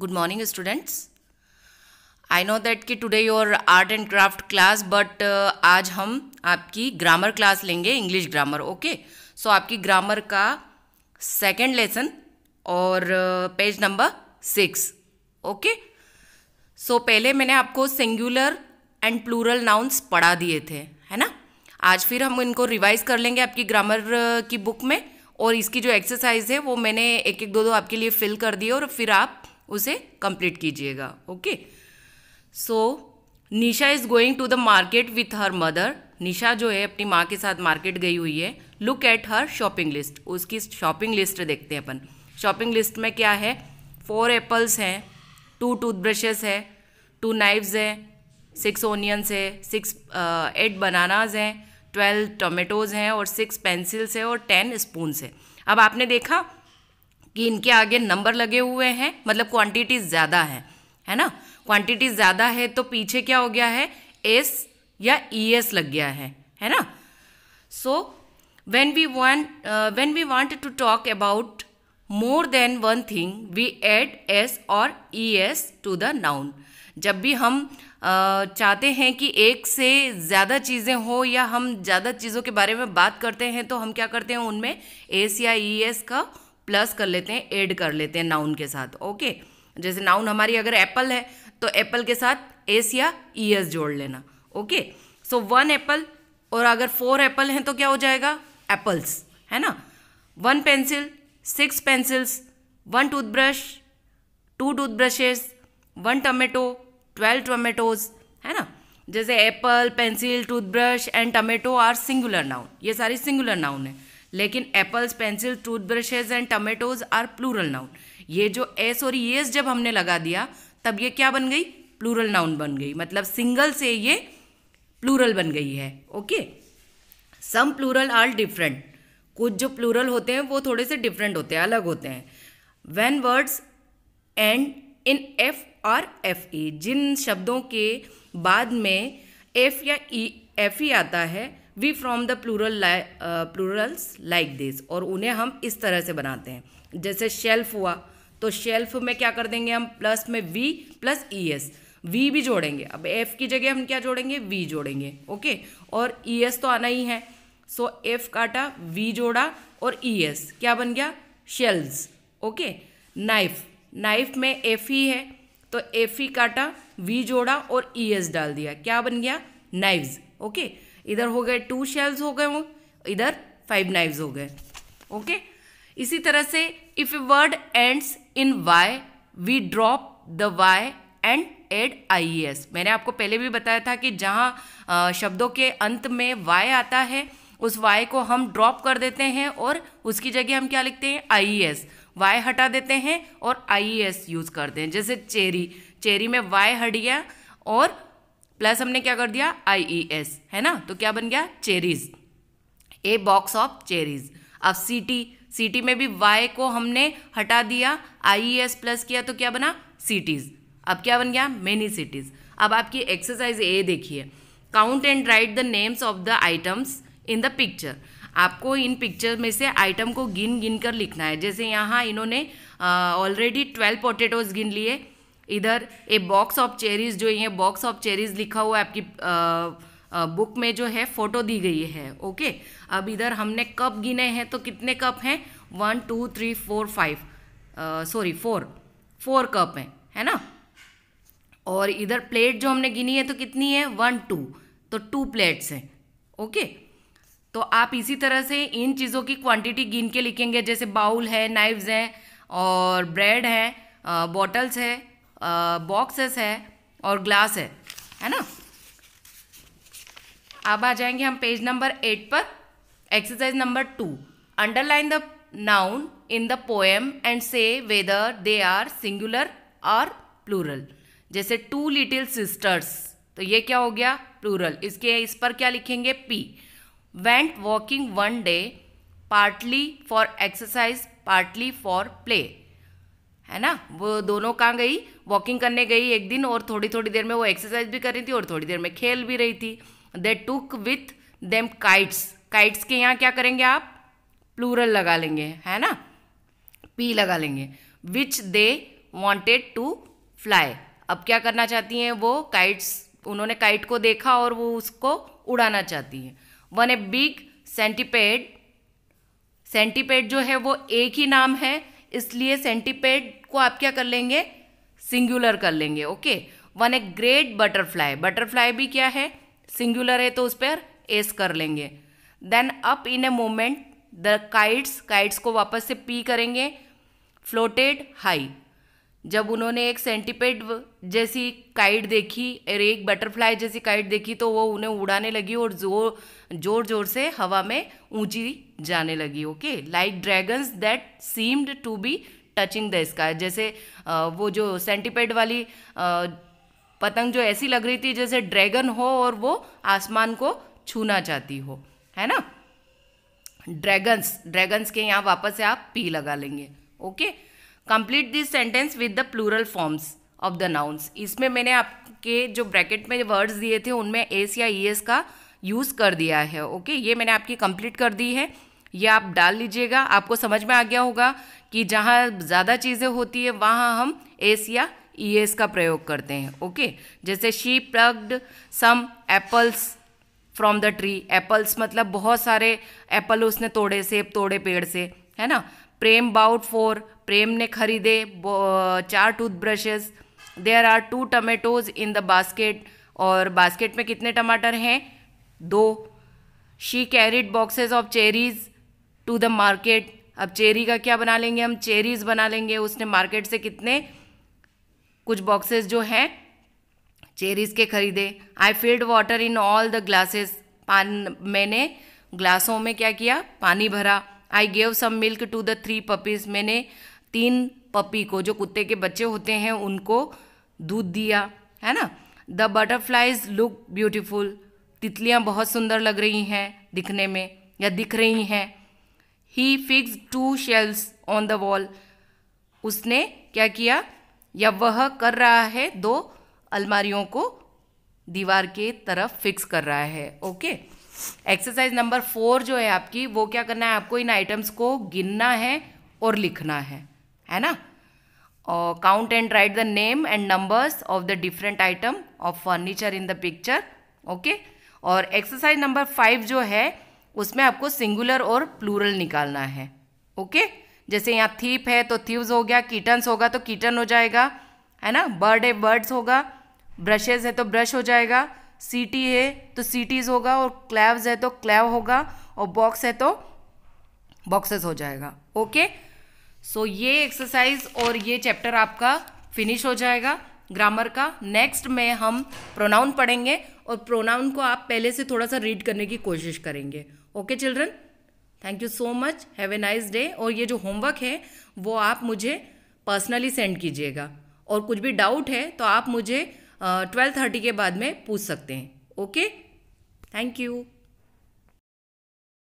Good morning students I know that कि today your art and craft class but आज हम आपकी grammar class लेंगे इंग्लिश ग्रामर ओके सो आपकी grammar का सेकेंड लेसन और page number six okay so पहले मैंने आपको सिंगुलर एंड प्लूरल नाउन्स पढ़ा दिए थे है ना आज फिर हम इनको रिवाइज कर लेंगे आपकी ग्रामर uh, की बुक में और इसकी जो एक्सरसाइज है वो मैंने एक एक दो दो आपके लिए फिल कर दिए और फिर आप उसे कंप्लीट कीजिएगा okay so Nisha is going to the market with her mother Nisha जो है अपनी माँ के साथ मार्केट गई हुई है look at her shopping list उसकी शॉपिंग लिस्ट देखते हैं अपन शॉपिंग लिस्ट में क्या है फोर एप्पल्स हैं टू टूथब्रशेस है टू नाइव्स हैं सिक्स ओनियंस है सिक्स एट बनानाज हैं ट्वेल्व टोमेटोज़ uh, हैं और सिक्स पेंसिल्स हैं और टेन स्पून्स हैं अब आपने देखा कि इनके आगे नंबर लगे हुए हैं मतलब क्वांटिटी ज़्यादा है है ना क्वांटिटी ज़्यादा है तो पीछे क्या हो गया है एस या ई e एस लग गया है है ना so when we want when we want to talk about more than one thing we add S और E S to the noun जब भी हम uh, चाहते हैं कि एक से ज़्यादा चीज़ें हो या हम ज़्यादा चीज़ों के बारे में बात करते हैं तो हम क्या करते हैं उनमें एस या ई e एस का प्लस कर लेते हैं एड कर लेते हैं नाउन के साथ ओके जैसे नाउन हमारी अगर एप्पल है तो एप्पल के साथ एस या ई एस जोड़ लेना ओके सो वन एप्पल और अगर फोर एप्पल हैं तो क्या हो जाएगा एप्पल्स है ना one pencil six pencils one toothbrush two toothbrushes one tomato twelve tomatoes है ना जैसे apple pencil toothbrush and tomato are singular noun ये सारी सिंगुलर नाउन है लेकिन apples pencil toothbrushes and tomatoes are plural noun ये जो एस और ये जब हमने लगा दिया तब ये क्या बन गई प्लूरल नाउन बन गई मतलब सिंगल से ये प्लूरल बन गई है okay some plural are different कुछ जो प्लूरल होते हैं वो थोड़े से डिफरेंट होते हैं अलग होते हैं when words end in F और एफ ई जिन शब्दों के बाद में एफ या ई एफ ई आता है V from the plural plurals like this और उन्हें हम इस तरह से बनाते हैं जैसे शेल्फ हुआ तो शेल्फ में क्या कर देंगे हम प्लस में V plus E e S V भी जोड़ेंगे अब एफ की जगह हम क्या जोड़ेंगे वी जोड़ेंगे ओके और ई e एस तो आना ही है सो एफ काटा वी जोड़ा और ई e एस क्या बन गया शेल्स ओके नाइफ नाइफ में एफ ई है तो एफ ई काटा वी जोड़ा और ई एस डाल दिया क्या बन गया नाइव्स ओके इधर हो गए टू शेल्स हो गए वो इधर फाइव नाइव्स हो गए ओके इसी तरह से if a word ends in Y we drop the Y and add I S मैंने आपको पहले भी बताया था कि जहाँ शब्दों के अंत में वाई आता है उस वाई को हम ड्रॉप कर देते हैं और उसकी जगह हम क्या लिखते हैं आई एस वाई हटा देते हैं और आई एस यूज़ करते हैं जैसे चेरी चेरी में वाई हट गया और प्लस हमने क्या कर दिया आई ई एस है ना तो क्या बन गया cherries a box of cherries अब सी टी सी टी में भी वाई को हमने हटा दिया आई ई एस प्लस किया तो क्या बना सिटीज अब क्या बन गया मेनी सिटीज अब आपकी एक्सरसाइज ए देखिए count and write the names of the items in the picture आपको इन पिक्चर में से आइटम को गिन गिन कर लिखना है जैसे यहाँ इन्होंने ऑलरेडी ट्वेल्व पोटेटोज गिन लिए इधर ए बॉक्स ऑफ चेरीज जो ये बॉक्स ऑफ चेरीज लिखा हुआ आपकी आ, आ, बुक में जो है फ़ोटो दी गई है ओके अब इधर हमने कप गिने हैं तो कितने कप हैं one two three four five sorry four four cup हैं है ना और इधर प्लेट जो हमने गिनी है तो कितनी है वन टू तो टू प्लेट्स हैं ओके तो आप इसी तरह से इन चीज़ों की क्वांटिटी गिन के लिखेंगे जैसे बाउल है नाइव्स हैं और ब्रेड है बॉटल्स है बॉक्सेस है और ग्लास है है ना अब आ जाएंगे हम पेज नंबर एट पर exercise number two underline the noun in the poem and say whether they are singular और प्लूरल जैसे टू लिटिल सिस्टर्स तो ये क्या हो गया प्लूरल इसके इस पर क्या लिखेंगे we went walking one day partly for exercise partly for play है ना वो दोनों कहाँ गई वॉकिंग करने गई एक दिन और थोड़ी थोड़ी देर में वो एक्सरसाइज भी कर रही थी और थोड़ी देर में खेल भी रही थी they took with them kites kites के यहाँ क्या करेंगे आप प्लूरल लगा लेंगे है ना पी लगा लेंगे which they wanted to fly अब क्या करना चाहती हैं वो काइट्स उन्होंने काइट को देखा और वो उसको उड़ाना चाहती हैं one a big centipede centipede जो है वो एक ही नाम है इसलिए सेंटीपेड को आप क्या कर लेंगे सिंगुलर कर लेंगे okay one a great butterfly butterfly भी क्या है सिंगुलर है तो उस पर एस कर लेंगे then up in a moment the kites kites को वापस से पी करेंगे फ्लोटेड हाई जब उन्होंने एक सेंटीपेड जैसी काइट देखी और एक बटरफ्लाई जैसी काइट देखी तो वो उन्हें उड़ाने लगी और जोर जोर जोर से हवा में ऊंची जाने लगी okay like dragons that seemed to be touching the sky जैसे वो जो सेंटीपेड वाली पतंग जो ऐसी लग रही थी जैसे ड्रैगन हो और वो आसमान को छूना चाहती हो है ना ड्रैगन्स ड्रैगन्स के यहाँ वापस से आप पी लगा लेंगे okay okay? Complete this sentence with the plural forms of the nouns इसमें मैंने आपके जो ब्रैकेट में वर्ड्स दिए थे उनमें एस या ई एस का यूज़ कर दिया है ओके ये मैंने आपकी कंप्लीट कर दी है ये आप डाल लीजिएगा आपको समझ में आ गया होगा कि जहाँ ज़्यादा चीज़ें होती है वहाँ हम एस या ई एस का प्रयोग करते हैं ओके जैसे she plucked some apples from the tree apples मतलब बहुत सारे एप्पल उसने तोड़े सेब तोड़े पेड़ से है ना प्रेम बाउट फोर प्रेम ने खरीदे चार toothbrushes there are two tomatoes in the basket और बास्केट में कितने टमाटर हैं दो she carried boxes of cherries to the market अब चेरी का क्या बना लेंगे हम चेरीज बना लेंगे उसने मार्केट से कितने कुछ बॉक्सेस जो हैं चेरीज के खरीदे I filled water in all the glasses पान मैंने ग्लासों में क्या किया पानी भरा I gave some milk to the three puppies मैंने तीन पपी को जो कुत्ते के बच्चे होते हैं उनको दूध दिया है ना द बटरफ्लाइज लुक ब्यूटिफुल तितलियाँ बहुत सुंदर लग रही हैं दिखने में या दिख रही हैं he fixed two shelves on the wall उसने क्या किया या वह कर रहा है दो अलमारियों को दीवार के तरफ फिक्स कर रहा है okay okay? Exercise number four जो है आपकी वो क्या करना है आपको इन आइटम्स को गिनना है और लिखना है है ना और count and write the name and numbers of the different item of furniture in the picture okay और एक्सरसाइज नंबर फाइव जो है उसमें आपको सिंगुलर और प्लूरल निकालना है ओके okay? जैसे यहाँ थीप है तो थीव्स हो गया कीटन्स होगा तो कीटन हो जाएगा है ना बर्ड है बर्ड्स होगा ब्रशेज है तो ब्रश हो जाएगा सीटी है तो सीटीज़ होगा और क्लैव्स है तो क्लैव होगा और बॉक्स है तो बॉक्सेस हो जाएगा ओके सो so, ये एक्सरसाइज और ये चैप्टर आपका फिनिश हो जाएगा ग्रामर का नेक्स्ट में हम प्रोनाउन पढ़ेंगे और प्रोनाउन को आप पहले से थोड़ा सा रीड करने की कोशिश करेंगे okay children thank you so much have a nice day और ये जो होमवर्क है वो आप मुझे पर्सनली सेंड कीजिएगा और कुछ भी डाउट है तो आप मुझे ट्वेल्व थर्टी के बाद में पूछ सकते हैं ओके थैंक यू